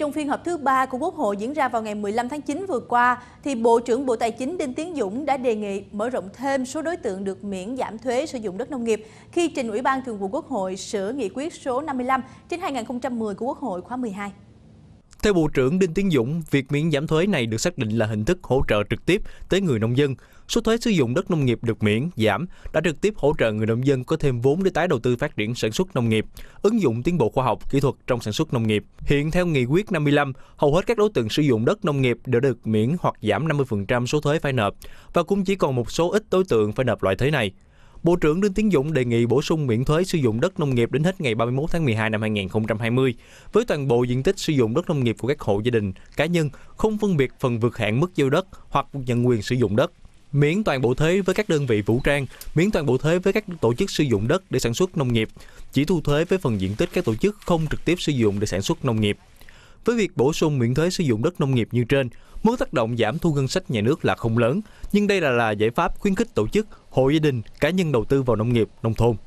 Trong phiên họp thứ ba của Quốc hội diễn ra vào ngày 15 tháng 9 vừa qua, thì Bộ trưởng Bộ Tài chính Đinh Tiến Dũng đã đề nghị mở rộng thêm số đối tượng được miễn giảm thuế sử dụng đất nông nghiệp khi trình Ủy ban Thường vụ Quốc hội sửa nghị quyết số 55 trên 2010 của Quốc hội khóa 12. Theo Bộ trưởng Đinh Tiến Dũng, việc miễn giảm thuế này được xác định là hình thức hỗ trợ trực tiếp tới người nông dân. Số thuế sử dụng đất nông nghiệp được miễn, giảm đã trực tiếp hỗ trợ người nông dân có thêm vốn để tái đầu tư phát triển sản xuất nông nghiệp, ứng dụng tiến bộ khoa học, kỹ thuật trong sản xuất nông nghiệp. Hiện theo Nghị quyết 55, hầu hết các đối tượng sử dụng đất nông nghiệp đều được miễn hoặc giảm 50% số thuế phải nộp và cũng chỉ còn một số ít đối tượng phải nộp loại thuế này. Bộ trưởng Đinh Tiến Dũng đề nghị bổ sung miễn thuế sử dụng đất nông nghiệp đến hết ngày 31 tháng 12 năm 2020 với toàn bộ diện tích sử dụng đất nông nghiệp của các hộ gia đình, cá nhân không phân biệt phần vượt hạn mức giao đất hoặc nhận quyền sử dụng đất miễn toàn bộ thuế với các đơn vị vũ trang, miễn toàn bộ thuế với các tổ chức sử dụng đất để sản xuất nông nghiệp, chỉ thu thuế với phần diện tích các tổ chức không trực tiếp sử dụng để sản xuất nông nghiệp. Với việc bổ sung miễn thuế sử dụng đất nông nghiệp như trên, mức tác động giảm thu ngân sách nhà nước là không lớn, nhưng đây là, là giải pháp khuyến khích tổ chức, hộ gia đình, cá nhân đầu tư vào nông nghiệp, nông thôn.